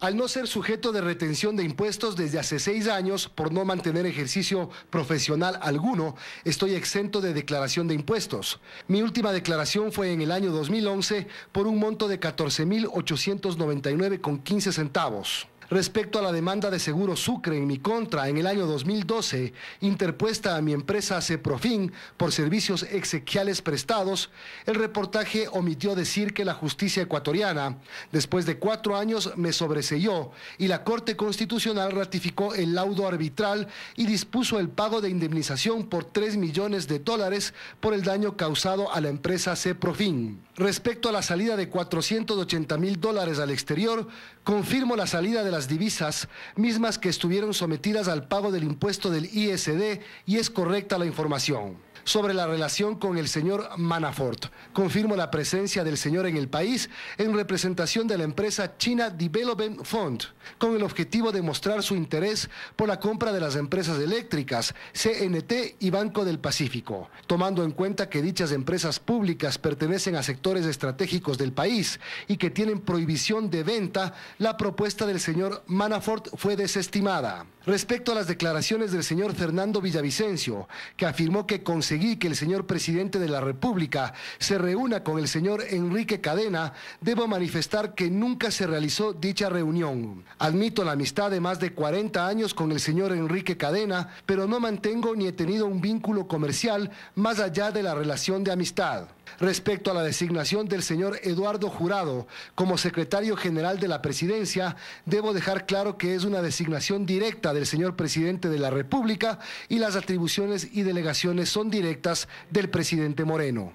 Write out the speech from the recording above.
al no ser sujeto de retención de impuestos desde hace seis años por no mantener ejercicio profesional alguno, estoy exento de declaración de impuestos. Mi última declaración fue en el año 2011 por un monto de 14.899,15 centavos. Respecto a la demanda de Seguro Sucre en mi contra en el año 2012, interpuesta a mi empresa Ceprofin por servicios exequiales prestados, el reportaje omitió decir que la justicia ecuatoriana, después de cuatro años, me sobreseyó y la Corte Constitucional ratificó el laudo arbitral y dispuso el pago de indemnización por 3 millones de dólares por el daño causado a la empresa Ceprofin. Respecto a la salida de 480 mil dólares al exterior, confirmo la salida de las divisas, mismas que estuvieron sometidas al pago del impuesto del ISD y es correcta la información sobre la relación con el señor Manafort. Confirmo la presencia del señor en el país en representación de la empresa China Development Fund, con el objetivo de mostrar su interés por la compra de las empresas eléctricas CNT y Banco del Pacífico, tomando en cuenta que dichas empresas públicas pertenecen a sectores estratégicos del país y que tienen prohibición de venta, la propuesta del señor Manafort fue desestimada. Respecto a las declaraciones del señor Fernando Villavicencio, que afirmó que conseguía que el señor presidente de la República se reúna con el señor Enrique Cadena, debo manifestar que nunca se realizó dicha reunión. Admito la amistad de más de 40 años con el señor Enrique Cadena, pero no mantengo ni he tenido un vínculo comercial más allá de la relación de amistad. Respecto a la designación del señor Eduardo Jurado como secretario general de la presidencia, debo dejar claro que es una designación directa del señor presidente de la República y las atribuciones y delegaciones son directas del presidente Moreno.